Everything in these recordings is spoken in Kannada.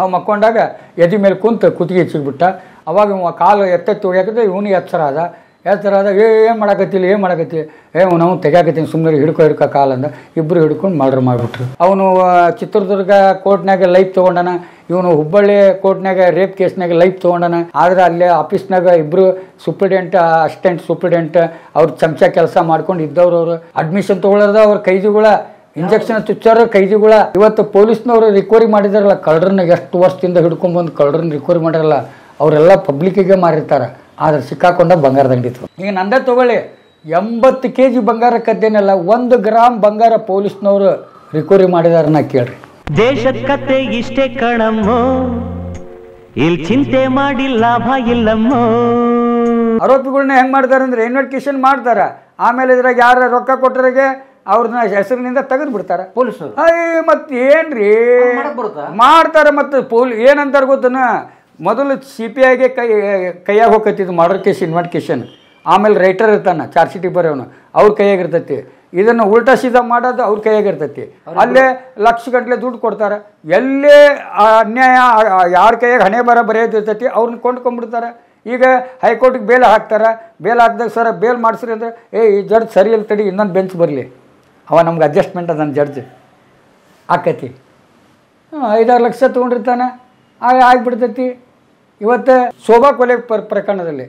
ನಾವು ಮಕ್ಕೊಂಡಾಗ ಎದೆ ಮೇಲೆ ಕುಂತು ಕುತ್ತಿಗೆ ಹೆಚ್ಚಿಗ್ಬಿಟ್ಟ ಅವಾಗ ಇವ ಕಾಲು ಎತ್ತೆತ್ತಿ ಹೊಡಿಯಾಕತ್ತೆ ಇವನು ಎಚ್ಚರಾದ ಎಚ್ಚರಾದ ಏನು ಮಾಡಾಕತ್ತಿಲ್ಲ ಏನು ಮಾಡಾಕತ್ತಿ ಏ ನಾವು ತೆಗ್ಯಾಕತ್ತೀನಿ ಸುಮ್ಮನೆ ಹಿಡ್ಕೊ ಹಿಡ್ಕೊ ಕಾಲ ಅಂದ ಇಬ್ಬರು ಹಿಡ್ಕೊಂಡು ಮರ್ಡ್ರ್ ಮಾಡಿಬಿಟ್ರು ಅವನು ಚಿತ್ರದುರ್ಗ ಕೋರ್ಟ್ನಾಗ ಲೈಫ್ ತೊಗೊಂಡನ ಇವನು ಹುಬ್ಬಳ್ಳಿ ಕೋರ್ಟ್ನಾಗ ರೇಪ್ ಕೇಸ್ನಾಗ ಲೈಫ್ ತೊಗೊಂಡನ ಆದ್ರೆ ಅಲ್ಲಿ ಆಫೀಸ್ನಾಗ ಇಬ್ಬರು ಸೂಪ್ರಿಡೆಂಟ್ ಅಸಿಸ್ಟೆಂಟ್ ಸೂಪ್ರಿಡೆಂಟ್ ಅವ್ರು ಚಮಚ ಕೆಲಸ ಮಾಡ್ಕೊಂಡು ಇದ್ದವ್ರು ಅವರು ಅಡ್ಮಿಷನ್ ತೊಗೊಳೋದ ಅವ್ರ ಕೈದಿಗಳ ಇಂಜೆಕ್ಷನ್ ಚುಚ್ಚಾರ ಕೈದಿಗಳ ಇವತ್ತು ಪೊಲೀಸ್ನವರು ರಿಕವರಿ ಮಾಡಿದಾರಲ್ಲ ಕಳ್ಳರನ್ನ ಎಷ್ಟು ವರ್ಷದಿಂದ ಬಂದು ಕಳ್ಳರನ್ನ ರಿಕವರಿ ಮಾಡಿರಲ್ಲ ಅವರೆಲ್ಲ ಪಬ್ಲಿಕ್ಗೆ ಮಾರಿರ್ತಾರೆ ಆದ್ರೆ ಸಿಕ್ಕಾಕೊಂಡ ಬಂಗಾರ ದಂಡಿತ್ತು ಈಗ ನಂದೇ ತಗೊಳ್ಳಿ ಎಂಬತ್ತು ಕೆ ಜಿ ಬಂಗಾರ ಕದ್ದೇನಲ್ಲ ಒಂದು ಗ್ರಾಮ್ ಬಂಗಾರ ಪೊಲೀಸ್ನವರು ರಿಕವರಿ ಮಾಡಿದಾರ ಕೇಳ್ರಿ ದೇಶದ ಕತೆ ಇಷ್ಟೇ ಕಣಮ್ಮೋ ಇಲ್ಲಿ ಚಿಂತೆ ಮಾಡಿ ಲಾಭ ಇಲ್ಲಮ್ಮ ಆರೋಪಿಗಳನ್ನ ಹೆಂಗ್ ಅಂದ್ರೆ ಇನ್ವೆಸ್ಟಿಗೇಷನ್ ಮಾಡ್ತಾರ ಆಮೇಲೆ ಇದ್ರಾಗ ಯಾರ ರೊಕ್ಕ ಕೊಟ್ಟರಿಗೆ ಅವ್ರನ್ನ ಹೆಸರಿನಿಂದ ತೆಗೆದು ಬಿಡ್ತಾರೆ ಪೊಲೀಸರು ಮತ್ತೆ ಏನ್ರಿ ಮಾಡ್ತಾರೆ ಮತ್ತೆ ಪೊಲೀಸ್ ಏನಂತಾರೆ ಗೊತ್ತನ ಮೊದಲು ಸಿ ಪಿ ಐಗೆ ಕೈ ಕೈಯಾಗ ಹೋಗತ್ತಿದ್ದು ಮರ್ಡರ್ ಕೇಸ್ ಇನ್ವೆಸ್ಟಿಗೇಷನ್ ಆಮೇಲೆ ರೈಟರ್ ಇರ್ತಾನೆ ಚಾರ್ಜ್ ಶೀಟಿಗೆ ಬರೋನು ಅವ್ರ ಕೈಯಾಗಿರ್ತೈತಿ ಇದನ್ನು ಉಲ್ಟಾ ಸೀದಾ ಮಾಡೋದು ಅವ್ರ ಕೈಯಾಗಿರ್ತೈತಿ ಅಲ್ಲೇ ಲಕ್ಷ ಗಂಟ್ಲೆ ದುಡ್ಡು ಕೊಡ್ತಾರೆ ಎಲ್ಲೇ ಅನ್ಯಾಯ ಯಾರ ಕೈಯಾಗ ಹಣೆ ಬರ ಬರೆಯೋದಿರ್ತೈತಿ ಅವ್ರನ್ನ ಕೊಂಡ್ಕೊಂಡ್ಬಿಡ್ತಾರೆ ಈಗ ಹೈಕೋರ್ಟ್ಗೆ ಬೇಲ್ ಹಾಕ್ತಾರೆ ಬೇಲ್ ಹಾಕಿದಾಗ ಸರ್ ಬೇಲ್ ಮಾಡಿಸ್ರಿ ಅಂದರೆ ಏ ಈ ಜಡ್ಜ್ ಸರಿ ಇಲ್ಲ ತಡಿ ಇನ್ನೊಂದು ಬೆಂಚ್ ಬರಲಿ ಅವ ನಮ್ಗೆ ಅಡ್ಜಸ್ಟ್ಮೆಂಟ್ ಅದನ್ನ ಜಡ್ಜ್ ಆಕೈತಿ ಐದಾರು ಲಕ್ಷ ತೊಗೊಂಡಿರ್ತಾನೆ ಆಗ ಆಗಿಬಿಡ್ತೈತಿ ಇವತ್ತು ಶೋಭಾ ಕೊಲೆ ಪ್ರ ಪ್ರಕರಣದಲ್ಲಿ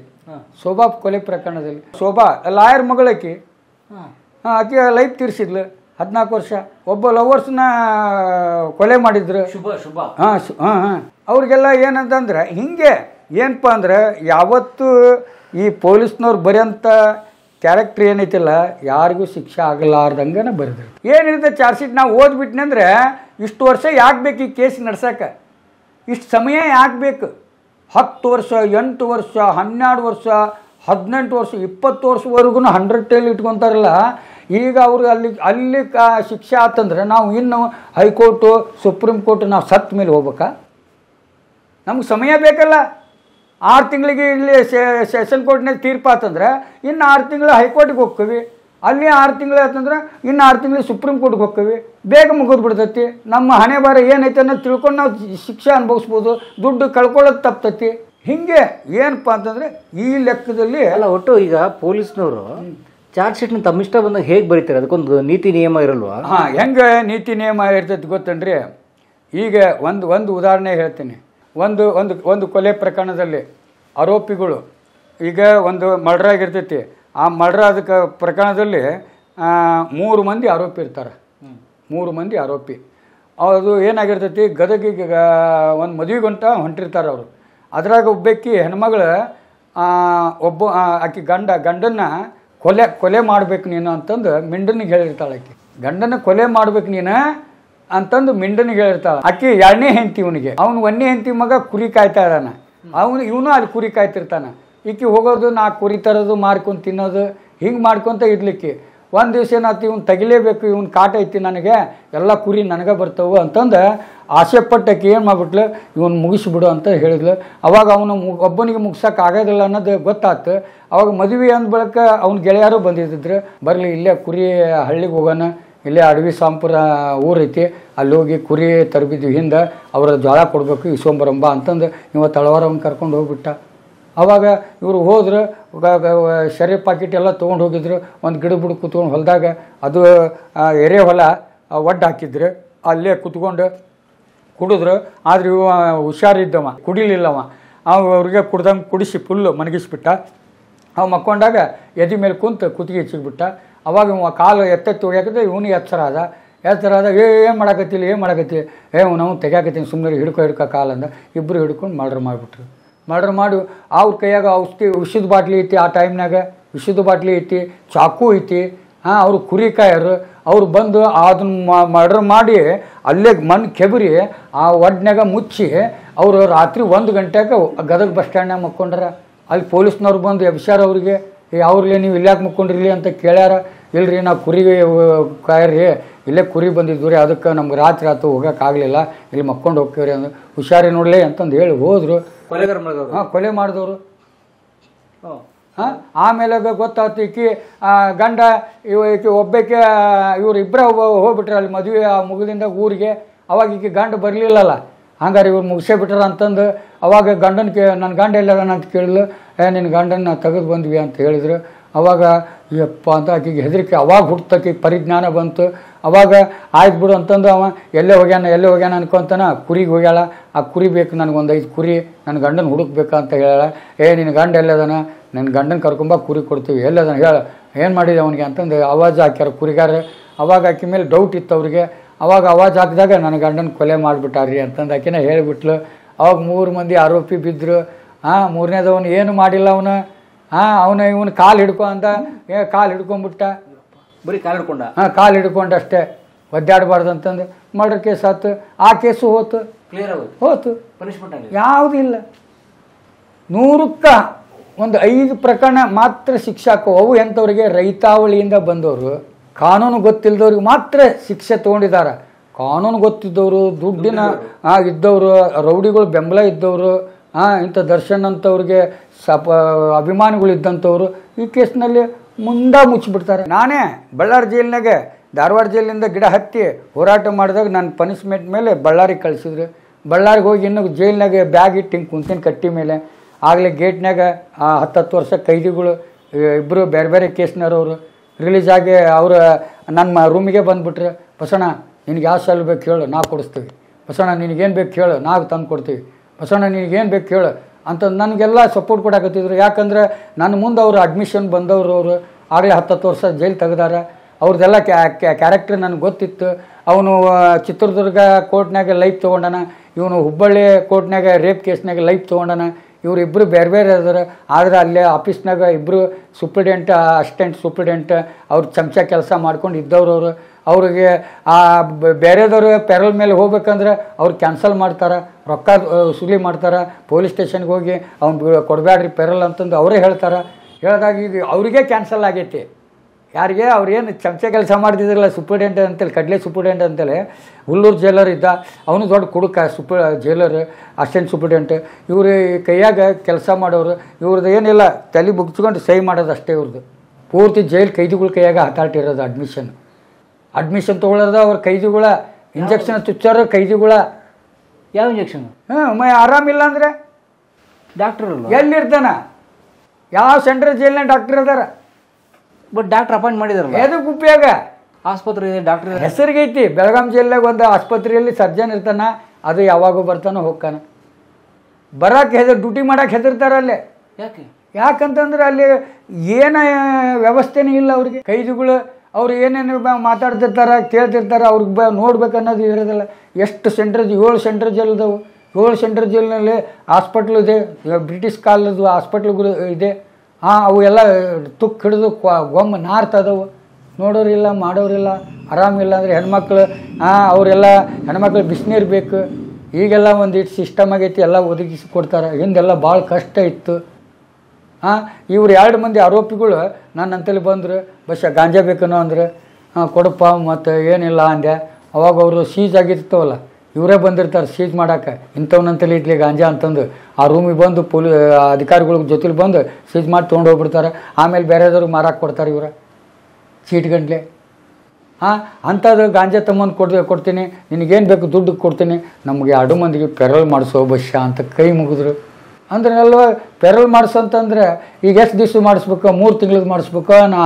ಶೋಭಾ ಕೊಲೆ ಪ್ರಕರಣದಲ್ಲಿ ಶೋಭಾ ಲಾಯರ್ ಹಾಂ ಆಕೆ ಲೈಫ್ ತೀರಿಸಿದ್ಲು ಹದಿನಾಲ್ಕು ವರ್ಷ ಒಬ್ಬ ಲವರ್ಸ್ನ ಕೊಲೆ ಮಾಡಿದ್ರು ಶುಭ ಶುಭ ಹಾಂ ಹಾಂ ಹಾಂ ಅವ್ರಿಗೆಲ್ಲ ಏನಂತಂದ್ರೆ ಹಿಂಗೆ ಏನಪ್ಪ ಅಂದ್ರೆ ಯಾವತ್ತು ಈ ಪೊಲೀಸ್ನವ್ರು ಬರೆಯಂಥ ಕ್ಯಾರೆಕ್ಟರ್ ಏನೈತಿಲ್ಲ ಯಾರಿಗೂ ಶಿಕ್ಷೆ ಆಗಲಾರ್ದಂಗೆ ಬರೆದ್ರು ಏನಿರುತ್ತೆ ಚಾರ್ಜ್ ಶೀಟ್ ನಾವು ಓದ್ಬಿಟ್ನೆಂದ್ರೆ ಇಷ್ಟು ವರ್ಷ ಯಾಕೆ ಬೇಕು ಈ ಕೇಸ್ ನಡ್ಸೋಕೆ ಇಷ್ಟು ಸಮಯ ಯಾಕೆ ಬೇಕು ಹತ್ತು ವರ್ಷ ಎಂಟು ವರ್ಷ ಹನ್ನೆರಡು ವರ್ಷ ಹದಿನೆಂಟು ವರ್ಷ ಇಪ್ಪತ್ತು ವರ್ಷವರೆಗೂ ಹಂಡ್ರೆಡ್ ಟೈಲ್ ಇಟ್ಕೊತಾರಲ್ಲ ಈಗ ಅವರು ಅಲ್ಲಿ ಅಲ್ಲಿ ಕಾ ಶಿಕ್ಷೆ ಆತಂದ್ರೆ ನಾವು ಇನ್ನು ಹೈಕೋರ್ಟು ಸುಪ್ರೀಂ ಕೋರ್ಟ್ ನಾವು ಸತ್ತ ಮೇಲೆ ಹೋಗ್ಬೇಕಾ ನಮ್ಗೆ ಸಮಯ ಬೇಕಲ್ಲ ಆರು ತಿಂಗಳಿಗೆ ಇಲ್ಲಿ ಸೆಷನ್ ಕೋರ್ಟ್ನಲ್ಲಿ ಆತಂದ್ರೆ ಇನ್ನು ಆರು ತಿಂಗಳು ಹೈಕೋರ್ಟಿಗೆ ಹೋಗ್ತೀವಿ ಅಲ್ಲಿ ಆರು ತಿಂಗಳು ಆಯ್ತಂದ್ರೆ ಇನ್ನು ಆರು ತಿಂಗಳು ಸುಪ್ರೀಂ ಕೋರ್ಟ್ಗೆ ಹೋಗ್ತೀವಿ ಬೇಗ ಮುಗಿದು ಬಿಡ್ತೈತಿ ನಮ್ಮ ಹಣೆ ಬಾರ ಏನೈತೆ ಅನ್ನೋದು ತಿಳ್ಕೊಂಡು ನಾವು ಶಿಕ್ಷೆ ಅನುಭವಿಸ್ಬೋದು ದುಡ್ಡು ಕಳ್ಕೊಳ್ಳೋದು ತಪ್ತೈತಿ ಹಿಂಗೆ ಏನಪ್ಪ ಅಂತಂದರೆ ಈ ಲೆಕ್ಕದಲ್ಲಿ ಅಲ್ಲ ಒಟ್ಟು ಈಗ ಪೊಲೀಸ್ನವರು ಚಾರ್ಜ್ ಶೀಟ್ನ ತಮ್ಮಿಷ್ಟ ಬಂದಾಗ ಹೇಗೆ ಬರೀತಾರೆ ಅದಕ್ಕೊಂದು ನೀತಿ ನಿಯಮ ಇರಲ್ವಾ ಹಾಂ ಹೆಂಗೆ ನೀತಿ ನಿಯಮ ಇರ್ತೈತಿ ಗೊತ್ತೇನ್ರಿ ಈಗ ಒಂದು ಒಂದು ಉದಾಹರಣೆ ಹೇಳ್ತೀನಿ ಒಂದು ಒಂದು ಒಂದು ಕೊಲೆ ಪ್ರಕರಣದಲ್ಲಿ ಆರೋಪಿಗಳು ಈಗ ಒಂದು ಮರ್ಡ್ರ್ ಆಗಿರ್ತೈತಿ ಆ ಮರ್ಡ್ರ್ ಅದಕ್ಕೆ ಪ್ರಕರಣದಲ್ಲಿ ಮೂರು ಮಂದಿ ಆರೋಪಿ ಇರ್ತಾರೆ ಮೂರು ಮಂದಿ ಆರೋಪಿ ಅದು ಏನಾಗಿರ್ತೈತಿ ಗದಗಿಗೆ ಒಂದು ಮದುವೆ ಹೊಂಟಿರ್ತಾರೆ ಅವರು ಅದ್ರಾಗ ಒಬ್ಬಾಕಿ ಹೆಣ್ಮಗಳು ಒಬ್ಬ ಆಕೆ ಗಂಡ ಗಂಡನ್ನ ಕೊಲೆ ಕೊಲೆ ಮಾಡಬೇಕು ನೀನು ಅಂತಂದು ಮಿಂಡನಿಗೆ ಹೇಳಿರ್ತಾಳೆ ಆಕೆ ಗಂಡನ್ನ ಕೊಲೆ ಮಾಡ್ಬೇಕು ನೀನು ಅಂತಂದು ಮಿಂಡನಿಗೆ ಹೇಳ್ತಾಳ ಅಕ್ಕಿ ಎರಡನೇ ಹೆಂಡತಿ ಇವನಿಗೆ ಅವ್ನು ಒಂದನೇ ಹೆಂಡತಿ ಮಗ ಕುರಿ ಕಾಯ್ತಾ ಇರಾನ ಅವನು ಇವನು ಅಲ್ಲಿ ಕುರಿ ಕಾಯ್ತಿರ್ತಾನೆ ಈಕಿ ಹೋಗೋದು ನಾ ಕುರಿ ತರೋದು ಮಾರ್ಕೊಂಡು ತಿನ್ನೋದು ಹಿಂಗೆ ಮಾಡ್ಕೊಂತ ಇರ್ಲಿಕ್ಕೆ ಒಂದು ದಿವಸ ಏನಾಯ್ತು ಇವ್ನು ತಗಿಲೇಬೇಕು ಇವ್ನು ಕಾಟ ಐತಿ ನನಗೆ ಎಲ್ಲ ಕುರಿ ನನಗೆ ಬರ್ತವೆ ಅಂತಂದು ಆಸೆ ಪಟ್ಟಕ್ಕೆ ಏನು ಮಾಡ್ಬಿಟ್ಲು ಇವನು ಮುಗಿಸ್ಬಿಡು ಅಂತ ಹೇಳಿದ್ಲು ಅವಾಗ ಅವನು ಒಬ್ಬನಿಗೆ ಮುಗಿಸೋಕೆ ಆಗೋದಿಲ್ಲ ಅನ್ನೋದು ಗೊತ್ತಾಯ್ತು ಅವಾಗ ಮದುವೆ ಅಂದ ಬಳಿಕ ಅವ್ನ ಗೆಳೆಯರು ಬಂದಿದ್ದಿದ್ರು ಬರಲಿ ಇಲ್ಲೇ ಕುರಿ ಹಳ್ಳಿಗೆ ಹೋಗೋಣ ಇಲ್ಲೇ ಅಡವಿ ಸಾಂಪುರ ಊರೈತಿ ಅಲ್ಲಿ ಹೋಗಿ ಕುರಿ ತರಬಿದ್ವಿ ಹಿಂದೆ ಅವರ ಜ್ವಾಳ ಕೊಡಬೇಕು ಇಸ್ಕೊಂಬರಂಬ ಅಂತಂದು ಇವ ತಳವಾರವನ್ನು ಕರ್ಕೊಂಡು ಹೋಗ್ಬಿಟ್ಟ ಆವಾಗ ಇವರು ಹೋದ್ರೆ ಶರೀರ ಪಾಕಿಟ್ ಎಲ್ಲ ತೊಗೊಂಡು ಹೋಗಿದ್ರು ಒಂದು ಗಿಡ ಬಿಡು ಕೂತ್ಕೊಂಡು ಹೊಲದಾಗ ಅದು ಎರೆ ಹೊಲ ಒಡ್ಡ ಹಾಕಿದ್ರು ಅಲ್ಲೇ ಕುತ್ಕೊಂಡು ಕುಡಿದ್ರು ಆದ್ರೆ ಇವ ಹುಷಾರಿದ್ದವ ಕುಡಿಲಿಲ್ಲವ ಅವ್ರಿಗೆ ಕುಡ್ದಂಗೆ ಕುಡಿಸಿ ಫುಲ್ಲು ಮನಗಿಸ್ಬಿಟ್ಟ ಅವ ಮಕ್ಕೊಂಡಾಗ ಎದೆ ಮೇಲೆ ಕುಂತು ಕುತ್ತಿಗೆ ಬಿಟ್ಟ ಅವಾಗ ಇವ ಕಾಲು ಇವನು ಹೊಡಿಯಾಕತ್ತೆ ಇವನಿಗೆ ಎತ್ತರ ಏ ಏನು ಮಾಡಾಕತ್ತಿಲ್ಲ ಏನು ಮಾಡಾಕತ್ತಿ ಏ ನಾವು ತೆಗ್ಯಾಕತ್ತೀನಿ ಸುಮ್ಮನೆ ಹಿಡ್ಕೊ ಹಿಡ್ಕೊ ಕಾಲಂದ ಇಬ್ಬರು ಹಿಡ್ಕೊಂಡು ಮರ್ಡ್ರ್ ಮಾಡಿಬಿಟ್ರು ಮರ್ಡ್ರ್ ಮಾಡಿ ಅವ್ರ ಕೈಯಾಗ ಔಷಧಿ ಔಷಧ ಬಾಟ್ಲಿ ಐತಿ ಆ ಟೈಮ್ನಾಗ ವಿಷದ ಬಾಟ್ಲಿ ಐತಿ ಚಾಕು ಐತಿ ಹಾಂ ಅವರು ಕುರಿಕಾಯರು ಅವ್ರು ಬಂದು ಅದನ್ನ ಮರ್ಡ್ರ್ ಮಾಡಿ ಅಲ್ಲೇ ಮಣ್ಣು ಕೆಬರಿ ಆ ಒಡ್ನಾಗ ಮುಚ್ಚಿ ಅವರು ರಾತ್ರಿ ಒಂದು ಗಂಟೆಗೆ ಗದಗ ಬಸ್ ಸ್ಟ್ಯಾಂಡ್ನಾಗ ಮಕ್ಕೊಂಡ್ರ ಅಲ್ಲಿ ಪೊಲೀಸ್ನವ್ರು ಬಂದು ಎಬ್ಸ್ಯಾರ ಅವ್ರಿಗೆ ಅವ್ರಲ್ಲಿ ನೀವು ಇಲ್ಲಾಕೆ ಮುಕ್ಕೊಂಡಿರಲಿ ಅಂತ ಕೇಳ್ಯಾರ ರೀ ನಾವು ಕುರಿಗೆ ಕಾಯ್ರಿ ಇಲ್ಲೇ ಕುರಿ ಬಂದಿದ್ದು ರೀ ಅದಕ್ಕೆ ನಮ್ಗೆ ರಾತ್ರಿ ಆತು ಹೋಗೋಕ್ಕಾಗಲಿಲ್ಲ ಇಲ್ಲಿ ಮಕ್ಕೊಂಡು ಹೋಗ್ತೀವ್ರಿ ಅಂದ್ರೆ ಹುಷಾರಿ ನೋಡಲಿ ಅಂತಂದು ಹೇಳಿ ಹೋದರು ಕೊಲೆಗಾರ ಮಾಡಿದವರು ಹಾಂ ಕೊಲೆ ಮಾಡಿದವರು ಹಾಂ ಆಮೇಲೆ ಗೊತ್ತಾಯ್ತು ಈಕಿ ಗಂಡ ಇವ ಈಕೆ ಒಬ್ಬಕ್ಕೆ ಇವ್ರು ಇಬ್ಬರ ಹೋಗ್ಬಿಟ್ರೆ ಅಲ್ಲಿ ಮದುವೆ ಆ ಮುಗಿದಿಂದ ಊರಿಗೆ ಅವಾಗ ಈಕೆ ಗಂಡ ಬರಲಿಲ್ಲಲ್ಲ ಹಂಗಾರೆ ಇವ್ರು ಮುಗಿಸೇ ಬಿಟ್ರ ಅಂತಂದು ಅವಾಗ ಗಂಡನ ಕೇ ನನ್ನ ಗಂಡ ಎಲ್ಲ ಅಂತ ಕೇಳಿದ್ಲು ಏ ನಿನ್ನ ಗಂಡನ ತೆಗೆದು ಬಂದ್ವಿ ಅಂತ ಹೇಳಿದ್ರು ಅವಾಗ ಯಪ್ಪ ಅಂತ ಆಕೆಗೆ ಹೆದರಿಕೆ ಅವಾಗ ಹುಟ್ಟಕ್ಕೆ ಪರಿಜ್ಞಾನ ಬಂತು ಅವಾಗ ಆಯ್ತು ಬಿಡು ಅಂತಂದು ಅವ ಎಲ್ಲೇ ಹೋಗ್ಯಾನ ಎಲ್ಲೇ ಹೋಗ್ಯಾನ ಅನ್ಕೊಂತಾನ ಕುರಿಗೆ ಹೋಗ್ಯಾಳ ಆ ಕುರಿ ಬೇಕು ನನಗೊಂದು ಐದು ಕುರಿ ನನ್ನ ಗಂಡನ ಹುಡುಕ್ಬೇಕಂತ ಹೇಳ ಏ ನಿನ್ನ ಗಂಡ ಎಲ್ಲದನ ನನ್ನ ಗಂಡನ ಕರ್ಕೊಂಬ ಕುರಿ ಕೊಡ್ತೀವಿ ಎಲ್ಲದನ ಹೇಳ ಏನು ಮಾಡಿದೆ ಅವನಿಗೆ ಅಂತಂದು ಆವಾಜ್ ಹಾಕ್ಯಾರ ಕುರಿಗಾರ ಅವಾಗ ಆಕೆ ಮೇಲೆ ಡೌಟ್ ಇತ್ತು ಅವ್ರಿಗೆ ಅವಾಗ ಅವಾಜ್ ಹಾಕಿದಾಗ ನನ್ನ ಗಂಡನ ಕೊಲೆ ಮಾಡಿಬಿಟ್ಟಾರ್ರಿ ಅಂತಂದು ಆಕೆನ ಹೇಳಿಬಿಟ್ಲು ಅವಾಗ ಮೂರು ಮಂದಿ ಆರೋಪಿ ಬಿದ್ದರು ಹಾಂ ಮೂರನೇದವನು ಏನು ಮಾಡಿಲ್ಲ ಅವನು ಹಾ ಅವನ ಇವನು ಕಾಲು ಹಿಡ್ಕೊ ಅಂತ ಏ ಕಾಲು ಹಿಡ್ಕೊಂಬಿಟ್ಟ ಬರೀ ಕಾಲು ಹಿಡ್ಕೊಂಡ ಹಾಂ ಕಾಲು ಅಷ್ಟೇ ಒದ್ದಾಡಬಾರ್ದು ಅಂತಂದು ಮರ್ಡರ್ ಕೇಸ್ ಆಯ್ತು ಆ ಕೇಸು ಹೋತು ಕ್ಲಿಯರ್ ಆಗೋದು ಹೋತು ಪನಿಷ್ಮೆಂಟ್ ಯಾವುದೂ ಇಲ್ಲ ನೂರಕ್ಕ ಒಂದು ಐದು ಪ್ರಕರಣ ಮಾತ್ರ ಶಿಕ್ಷೆ ಅವು ಎಂಥವ್ರಿಗೆ ರೈತಾವಳಿಯಿಂದ ಬಂದವರು ಕಾನೂನು ಗೊತ್ತಿಲ್ಲದವ್ರಿಗೆ ಮಾತ್ರ ಶಿಕ್ಷೆ ತಗೊಂಡಿದ್ದಾರೆ ಕಾನೂನು ಗೊತ್ತಿದ್ದವರು ದುಡ್ಡಿನ ಇದ್ದವರು ರೌಡಿಗಳು ಬೆಂಬಲ ಇದ್ದವರು ಇಂಥ ದರ್ಶನ್ ಅಂಥವ್ರಿಗೆ ಸಪ ಅಭಿಮಾನಿಗಳಿದ್ದಂಥವ್ರು ಈ ಕೇಸ್ನಲ್ಲಿ ಮುಂದೆ ಮುಚ್ಚಿಬಿಡ್ತಾರೆ ನಾನೇ ಬಳ್ಳಾರಿ ಜೈಲಿನಾಗೆ ಧಾರವಾಡ ಜೈಲಿನಿಂದ ಗಿಡ ಹತ್ತಿ ಹೋರಾಟ ಮಾಡಿದಾಗ ನಾನು ಪನಿಷ್ಮೆಂಟ್ ಮೇಲೆ ಬಳ್ಳಾರಿಗೆ ಕಳಿಸಿದ್ರು ಬಳ್ಳಾರಿಗೆ ಹೋಗಿ ಇನ್ನೂ ಜೈಲಿನಾಗೆ ಬ್ಯಾಗ್ ಇಟ್ಟು ಹಿಂಗೆ ಕುಂತಿನ ಕಟ್ಟಿ ಮೇಲೆ ಆಗಲೇ ಗೇಟ್ನಾಗ ಹತ್ತತ್ತು ವರ್ಷ ಕೈದಿಗಳು ಇಬ್ಬರು ಬೇರೆ ಬೇರೆ ಕೇಸ್ನವ್ರವರು ರಿಲೀಸ್ ಆಗಿ ಅವರು ನನ್ನ ರೂಮಿಗೆ ಬಂದುಬಿಟ್ರೆ ಬಸಣ್ಣ ನಿನಗೆ ಯಾವ ಸೆಲ್ ಬೇಕು ಹೇಳು ನಾವು ಕೊಡಿಸ್ತೀವಿ ಬಸಣ್ಣ ನಿನಗೇನು ಬೇಕು ಹೇಳು ನಾವು ತಂದು ಕೊಡ್ತೀವಿ ಬಸವಣ್ಣ ಏನು ಬೇಕು ಕೇಳು ಅಂತ ನನಗೆಲ್ಲ ಸಪೋರ್ಟ್ ಕೊಡಕತ್ತಿದ್ರು ಯಾಕಂದರೆ ನನ್ನ ಮುಂದೆ ಅವರು ಅಡ್ಮಿಷನ್ ಬಂದವರು ಅವರು ಆಗಲೇ ಹತ್ತತ್ತು ವರ್ಷ ಜೈಲು ತೆಗ್ದಾರ ಅವ್ರದ್ದೆಲ್ಲ ಕ್ಯಾರೆಕ್ಟ್ರ್ ನನಗೆ ಗೊತ್ತಿತ್ತು ಅವನು ಚಿತ್ರದುರ್ಗ ಕೋರ್ಟ್ನಾಗ ಲೈಫ್ ತೊಗೊಂಡನ ಇವನು ಹುಬ್ಬಳ್ಳಿ ಕೋರ್ಟ್ನಾಗ ರೇಪ್ ಕೇಸ್ನಾಗೆ ಲೈಫ್ ತೊಗೊಂಡನ ಇವರಿಬ್ಬರು ಬೇರೆ ಬೇರೆ ಇದಾರೆ ಆದ್ರೆ ಅಲ್ಲಿ ಆಫೀಸ್ನಾಗ ಇಬ್ಬರು ಸೂಪ್ರಿಡೆಂಟ್ ಅಸಿಸ್ಟೆಂಟ್ ಸೂಪ್ರಿಡೆಂಟ್ ಅವ್ರು ಚಮಚ ಕೆಲಸ ಮಾಡ್ಕೊಂಡು ಇದ್ದವ್ರವರು ಅವ್ರಿಗೆ ಆ ಬೇರೆದವ್ರ ಪೆರಲ್ ಮೇಲೆ ಹೋಗ್ಬೇಕಂದ್ರೆ ಅವ್ರು ಕ್ಯಾನ್ಸಲ್ ಮಾಡ್ತಾರೆ ರೊಕ್ಕ ಸುಲಿ ಮಾಡ್ತಾರೆ ಪೊಲೀಸ್ ಸ್ಟೇಷನ್ಗೆ ಹೋಗಿ ಅವ್ನು ಕೊಡಬೇಡ್ರಿ ಪೆರಲ್ ಅಂತಂದು ಅವರೇ ಹೇಳ್ತಾರೆ ಹೇಳಿದಾಗ ಇದು ಅವರಿಗೆ ಕ್ಯಾನ್ಸಲ್ ಆಗೈತಿ ಯಾರಿಗೆ ಅವ್ರೇನು ಚರ್ಚೆ ಕೆಲಸ ಮಾಡ್ತಿದ್ರಲ್ಲ ಸೂಪ್ರಿಡೆಂಟ್ ಅಂತೇಳಿ ಕಡಲೆ ಸೂಪ್ರಿಡೆಂಟ್ ಅಂತೇಳಿ ಹುಲ್ಲೂರು ಜೈಲರ್ ಇದ್ದ ಅವನು ದೊಡ್ಡ ಕುಡುಕ ಸೂಪ ಜೈಲರ್ ಅಸ್ಟೆಂಟ್ ಸೂಪ್ರಿಡೆಂಟ್ ಇವರು ಕೈಯಾಗ ಕೆಲಸ ಮಾಡೋರು ಇವ್ರದ್ದು ಏನಿಲ್ಲ ತಲೆ ಬುಗ್ಸ್ಕೊಂಡು ಸೈ ಮಾಡೋದು ಅಷ್ಟೇ ಇವ್ರದ್ದು ಪೂರ್ತಿ ಜೈಲು ಕೈದಿಗಳ ಕೈಯಾಗ ಇರೋದು ಅಡ್ಮಿಷನ್ ಅಡ್ಮಿಷನ್ ತೊಗೊಳೋದ ಅವ್ರ ಕೈದಿಗಳ ಇಂಜೆಕ್ಷನ್ ಚುಚ್ಚೋರು ಕೈದಿಗಳ ಯಾವ ಇಂಜೆಕ್ಷನ್ ಹಾಂ ಇಲ್ಲ ಅಂದರೆ ಡಾಕ್ಟರ್ ಎಲ್ಲಿರ್ತಾನ ಯಾವ ಸೆಂಟ್ರಲ್ ಜೈಲ್ನ ಡಾಕ್ಟರ್ ಇದಾರ ಬಟ್ ಡಾಕ್ಟರ್ ಅಪಾಯಿಂಟ್ ಮಾಡಿದಾರ ಎದಕ್ಕೆ ಉಪಯೋಗ ಆಸ್ಪತ್ರೆ ಇದೆ ಡಾಕ್ಟರ್ ಹೆಸರಿಗೆ ಐತಿ ಬೆಳಗಾಂ ಜಿಲ್ಲೆಗೆ ಒಂದು ಆಸ್ಪತ್ರೆಯಲ್ಲಿ ಸರ್ಜನ್ ಇರ್ತಾನ ಅದು ಯಾವಾಗೂ ಬರ್ತಾನೋ ಹೋಗ್ತಾನೆ ಬರೋಕ್ಕೆ ಹೆದರ್ ಡ್ಯೂಟಿ ಮಾಡೋಕೆ ಹೆದರ್ತಾರೆ ಅಲ್ಲೇ ಯಾಕೆ ಯಾಕಂತಂದ್ರೆ ಅಲ್ಲಿ ಏನ ವ್ಯವಸ್ಥೆನೇ ಇಲ್ಲ ಅವ್ರಿಗೆ ಕೈದಿಗಳು ಅವ್ರು ಏನೇನು ಮಾತಾಡ್ತಿರ್ತಾರೆ ಕೇಳ್ತಿರ್ತಾರೆ ಅವ್ರಿಗೆ ಬ ನೋಡ್ಬೇಕನ್ನೋದು ಅನ್ನೋದು ಇರೋದಿಲ್ಲ ಎಷ್ಟು ಸೆಂಟ್ರ್ ಏಳು ಸೆಂಟ್ರ್ ಜೈಲ್ ಏಳು ಸೆಂಟ್ರ್ ಜೇಲ್ನಲ್ಲಿ ಹಾಸ್ಪಿಟ್ಲ್ ಇದೆ ಬ್ರಿಟಿಷ್ ಕಾಲದ್ದು ಹಾಸ್ಪಿಟ್ಲ್ಗಳು ಇದೆ ಹಾಂ ಅವು ಎಲ್ಲ ತುಕ್ ಹಿಡಿದು ಗೊಮ್ಮ ನಾರ್ತದವು ನೋಡೋರಿಲ್ಲ ಮಾಡೋರಿಲ್ಲ ಆರಾಮಿಲ್ಲ ಅಂದರೆ ಹೆಣ್ಮಕ್ಳು ಹಾಂ ಅವರೆಲ್ಲ ಹೆಣ್ಮಕ್ಳು ಬಿಸಿನೀರು ಬೇಕು ಈಗೆಲ್ಲ ಒಂದಿಷ್ಟು ಸಿಸ್ಟಮ್ ಆಗೈತಿ ಎಲ್ಲ ಒದಗಿಸಿ ಕೊಡ್ತಾರೆ ಹಿಂದೆಲ್ಲ ಭಾಳ ಕಷ್ಟ ಇತ್ತು ಹಾಂ ಇವ್ರು ಎರಡು ಮಂದಿ ಆರೋಪಿಗಳು ನನ್ನ ಅಂತಲ್ಲಿ ಬಂದರು ಬಸ್ ಗಾಂಜಾ ಬೇಕನೋ ಅಂದ್ರೆ ಹಾಂ ಕೊಡಪ್ಪ ಮತ್ತು ಏನಿಲ್ಲ ಅಂದೆ ಅವಾಗ ಅವರು ಸೀಜ್ ಆಗಿರ್ತವಲ್ಲ ಇವರೇ ಬಂದಿರ್ತಾರೆ ಸೀಜ್ ಮಾಡೋಕೆ ಇಂಥವ್ನಂತಲ್ಲಿ ಇಡ್ಲಿ ಗಾಂಜಾ ಅಂತಂದು ಆ ರೂಮಿಗೆ ಬಂದು ಪೊಲೀ ಅಧಿಕಾರಿಗಳ ಜೊತೆಲಿ ಬಂದು ಸೀಜ್ ಮಾಡಿ ತೊಗೊಂಡು ಹೋಗ್ಬಿಡ್ತಾರೆ ಆಮೇಲೆ ಬೇರೆದವ್ರಿಗೆ ಮಾರಾಕ ಕೊಡ್ತಾರೆ ಇವ್ರು ಸೀಟ್ ಹಾಂ ಅಂಥದ್ದು ಗಾಂಜಾ ತಮ್ಮಂದು ಕೊಡ್ದೆ ಕೊಡ್ತೀನಿ ನಿನಗೇನು ಬೇಕು ದುಡ್ಡು ಕೊಡ್ತೀನಿ ನಮಗೆ ಎರಡು ಮಂದಿಗೆ ಪೆರಲ್ ಮಾಡಿಸೋ ಬಸ್ಸ ಅಂತ ಕೈ ಮುಗಿದ್ರು ಅಂದ್ರೆ ಅಲ್ವ ಪೆರಲ್ ಅಂತಂದ್ರೆ ಈಗ ಎಷ್ಟು ದಿವ್ಸ ಮಾಡಿಸ್ಬೇಕು ಮೂರು ತಿಂಗ್ಳಿಗೆ ಮಾಡಿಸ್ಬೇಕು ನಾ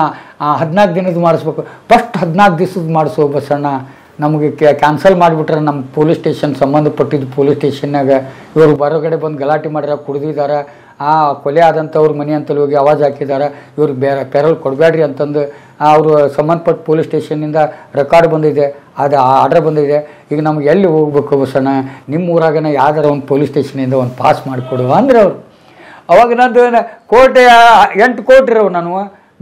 ಹದಿನಾಲ್ಕು ದಿನದ ಮಾಡಿಸ್ಬೇಕು ಫಸ್ಟ್ ಹದಿನಾಲ್ಕು ದಿವ್ಸದ ಮಾಡಿಸೋ ಬಸಣ್ಣ ನಮಗೆ ಕ್ಯಾನ್ಸಲ್ ಮಾಡಿಬಿಟ್ರೆ ನಮ್ಮ ಪೊಲೀಸ್ ಸ್ಟೇಷನ್ ಸಂಬಂಧಪಟ್ಟಿದ್ದು ಪೊಲೀಸ್ ಸ್ಟೇಷನ್ನಾಗ ಇವರು ಹೊರಗಡೆ ಬಂದು ಗಲಾಟೆ ಮಾಡ್ಯಾರ ಕುಡಿದಿದ್ದಾರೆ ಆ ಕೊಲೆ ಆದಂಥವ್ರ ಮನೆ ಅಂತಲ್ಲಿ ಹೋಗಿ ಆವಾಜ್ ಹಾಕಿದ್ದಾರೆ ಇವ್ರಿಗೆ ಬೇರೆ ಪೆರಲ್ ಕೊಡಬೇಡ್ರಿ ಅಂತಂದು ಅವರು ಸಂಬಂಧಪಟ್ಟ ಪೊಲೀಸ್ ಸ್ಟೇಷನ್ನಿಂದ ರೆಕಾರ್ಡ್ ಬಂದಿದೆ ಅದು ಆರ್ಡರ್ ಬಂದಿದೆ ಈಗ ನಮ್ಗೆ ಎಲ್ಲಿ ಹೋಗ್ಬೇಕು ಬಸಣ್ಣ ನಿಮ್ಮ ಊರಾಗನ ಯಾವ್ದಾರ ಒಂದು ಪೊಲೀಸ್ ಸ್ಟೇಷನಿಂದ ಒಂದು ಪಾಸ್ ಮಾಡಿಕೊಡು ಅಂದ್ರೆ ಅವರು ಅವಾಗ ನಂದು ಕೋಟೆ ಎಂಟು ಕೋಟಿ ಇರೋವು ನಾನು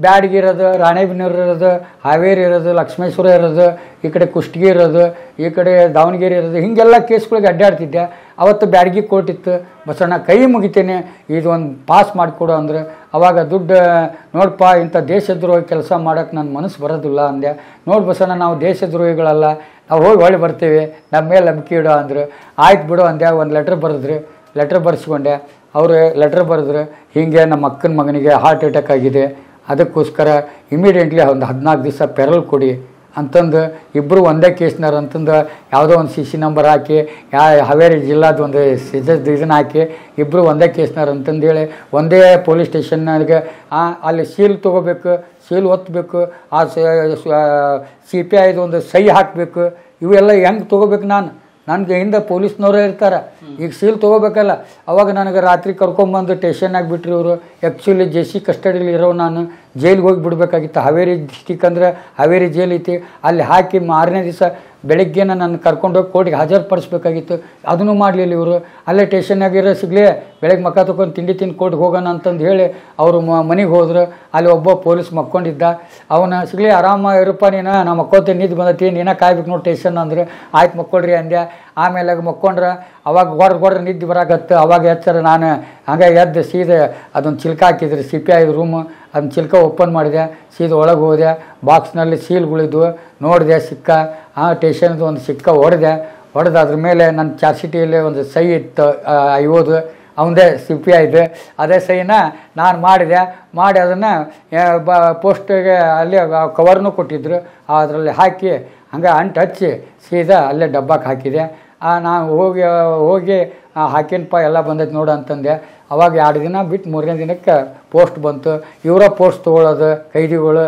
ಬ್ಯಾಡಗಿ ಇರೋದು ರಾಣೆಬಿನೂರು ಇರೋದು ಹಾವೇರಿ ಇರೋದು ಲಕ್ಷ್ಮೇಶ್ವರ ಇರೋದು ಈ ಕಡೆ ಕುಷ್ಟಗಿ ಇರೋದು ಈ ಕಡೆ ದಾವಣಗೆರೆ ಇರೋದು ಹಿಂಗೆಲ್ಲ ಕೇಸ್ಗಳಿಗೆ ಅಡ್ಡಾಡ್ತಿದ್ದೆ ಅವತ್ತು ಬ್ಯಾಡಗಿ ಕೋರ್ಟ್ ಇತ್ತು ಬಸಣ್ಣ ಕೈ ಮುಗಿತೇನೆ ಇದು ಒಂದು ಪಾಸ್ ಮಾಡಿಕೊಡು ಅಂದ್ರೆ ಅವಾಗ ದುಡ್ಡು ನೋಡಪ್ಪ ಇಂಥ ದೇಶದ್ರೋಹಿ ಕೆಲಸ ಮಾಡೋಕ್ಕೆ ನನ್ನ ಮನಸ್ಸು ಬರೋದಿಲ್ಲ ಅಂದೆ ನೋಡಿ ಬಸಣ್ಣ ನಾವು ದೇಶದ್ರೋಹಿಗಳಲ್ಲ ನಾವು ಹೋಗಿ ಹೊಳ್ಳಿ ಬರ್ತೀವಿ ನಮ್ಮ ಮೇಲೆ ನಂಬಿಕೆ ಇಡೋ ಅಂದರು ಆಯ್ತು ಬಿಡು ಅಂದೆ ಒಂದು ಲೆಟ್ರ್ ಬರೆದ್ರು ಲೆಟ್ರ್ ಬರೆಸ್ಕೊಂಡೆ ಅವರು ಲೆಟ್ರ್ ಬರೆದ್ರು ಹೀಗೆ ನಮ್ಮ ಅಕ್ಕನ ಮಗನಿಗೆ ಹಾರ್ಟ್ ಅಟ್ಯಾಕ್ ಆಗಿದೆ ಅದಕ್ಕೋಸ್ಕರ ಇಮಿಡಿಯೇಟ್ಲಿ ಒಂದು ಹದಿನಾಲ್ಕು ದಿವಸ ಪೆರಲ್ ಕೊಡಿ ಅಂತಂದು ಇಬ್ಬರು ಒಂದೇ ಕೇಸ್ನಾರ ಅಂತಂದು ಯಾವುದೋ ಒಂದು ಸಿ ಸಿ ನಂಬರ್ ಹಾಕಿ ಯಾ ಹಾವೇರಿ ಜಿಲ್ಲಾದ ಒಂದು ಸಿದ್ಧ ಇದನ್ನು ಹಾಕಿ ಇಬ್ಬರು ಒಂದೇ ಕೇಸ್ನಾರ ಅಂತಂದೇಳಿ ಒಂದೇ ಪೊಲೀಸ್ ಸ್ಟೇಷನ್ನಾಗ ಅಲ್ಲಿ ಸೀಲ್ ತೊಗೋಬೇಕು ಸೀಲ್ ಒತ್ತಬೇಕು ಆ ಸಿ ಪಿ ಐದು ಒಂದು ಸಹಿ ಹಾಕಬೇಕು ಇವೆಲ್ಲ ಹೆಂಗೆ ತೊಗೋಬೇಕು ನಾನು ನನಗೆ ಹಿಂದೆ ಪೊಲೀಸ್ನವರೇ ಇರ್ತಾರೆ ಈಗ ಸೀಲ್ ತೊಗೋಬೇಕಲ್ಲ ಅವಾಗ ನನಗೆ ರಾತ್ರಿ ಕರ್ಕೊಂಬಂದು ಸ್ಟೇಷನ್ನಾಗಿ ಬಿಟ್ರಿ ಇವರು ಆ್ಯಕ್ಚುಲಿ ಜೆ ಸಿ ಕಸ್ಟಡಿಲಿ ಇರೋ ನಾನು ಜೈಲಿಗೆ ಹೋಗಿ ಬಿಡಬೇಕಾಗಿತ್ತು ಹಾವೇರಿ ಡಿಸ್ಟಿಕ್ ಅಂದರೆ ಹಾವೇರಿ ಜೈಲ್ ಐತಿ ಅಲ್ಲಿ ಹಾಕಿ ಮಾರನೇ ದಿವಸ ಬೆಳಗ್ಗೆನ ನಾನು ಕರ್ಕೊಂಡೋಗಿ ಕೋರ್ಟಿಗೆ ಪಡಿಸ್ಬೇಕಾಗಿತ್ತು ಅದನ್ನು ಮಾಡಲಿಲ್ಲ ಇವರು ಅಲ್ಲೇ ಟೇಷನ್ನಾಗಿರೋ ಸಿಗಲಿ ಬೆಳಗ್ಗೆ ಮಕ್ಕ ತೊಗೊಂಡು ತಿಂಡಿ ತಿಂದು ಕೋರ್ಟ್ಗೆ ಹೋಗೋಣ ಅಂತಂದು ಹೇಳಿ ಅವರು ಮನೆಗೆ ಹೋದ್ರು ಅಲ್ಲಿ ಒಬ್ಬ ಪೊಲೀಸ್ ಮಕ್ಕೊಂಡಿದ್ದ ಅವನ ಸಿಗಲಿ ಆರಾಮ ಇರಪ್ಪ ನೀನು ನಮ್ಮ ಮಕ್ಕೋತೀನಿ ನಿದ್ದು ಬಂದತಿ ನೀನು ಕಾಯ್ಬೇಕು ನೋಡಿ ಟೇಷನ್ ಅಂದ್ರೆ ಆಯ್ತು ಮಕ್ಕೊಳ್ರಿ ಅಂದ್ಯ ಆಮೇಲೆ ಮಕ್ಕೊಂಡ್ರೆ ಅವಾಗ ಹೊಡೆದು ಹೊಡ್ದು ನಿದ್ದೆ ಬರಾಕತ್ತು ಅವಾಗ ಎತ್ತರ ನಾನು ಹಂಗೆ ಎದ್ದು ಸೀದೆ ಅದೊಂದು ಚಿಲ್ಕ ಹಾಕಿದ್ರಿ ಸಿ ಪಿ ಐದು ರೂಮ್ ಅದನ್ನ ಚಿಲ್ಕ ಓಪನ್ ಮಾಡಿದೆ ಸೀದ ಒಳಗೆ ಹೋದೆ ಬಾಕ್ಸ್ನಲ್ಲಿ ಸೀಲ್ಗಳಿದ್ವು ನೋಡಿದೆ ಸಿಕ್ಕ ಆ ಟೇಷನ್ದು ಒಂದು ಸಿಕ್ಕ ಹೊಡೆದೆ ಹೊಡೆದು ಅದ್ರ ಮೇಲೆ ನನ್ನ ಚಾರ್ ಸಿಟಿಯಲ್ಲಿ ಒಂದು ಸೈ ಇತ್ತು ಐವೋದು ಅವನದೇ ಸಿಪ್ಪಿ ಇದೆ ಅದೇ ಸೈನ ನಾನು ಮಾಡಿದೆ ಮಾಡಿ ಅದನ್ನು ಬ ಪೋಸ್ಟಿಗೆ ಅಲ್ಲಿ ಕವರ್ನು ಕೊಟ್ಟಿದ್ದರು ಅದರಲ್ಲಿ ಹಾಕಿ ಹಂಗೆ ಅಂಟು ಹಚ್ಚಿ ಸೀದಾ ಅಲ್ಲೇ ಡಬ್ಬಕ್ಕೆ ಹಾಕಿದೆ ನಾನು ಹೋಗಿ ಹೋಗಿ ಹಾಕಿನಪ್ಪ ಎಲ್ಲ ಬಂದೈತೆ ನೋಡು ಅಂತಂದೆ ಅವಾಗ ಎರಡು ದಿನ ಬಿಟ್ಟು ಮೂರನೇ ದಿನಕ್ಕೆ ಪೋಸ್ಟ್ ಬಂತು ಇವರ ಪೋಸ್ಟ್ ತೊಗೊಳೋದು ಕೈದಿಗಳು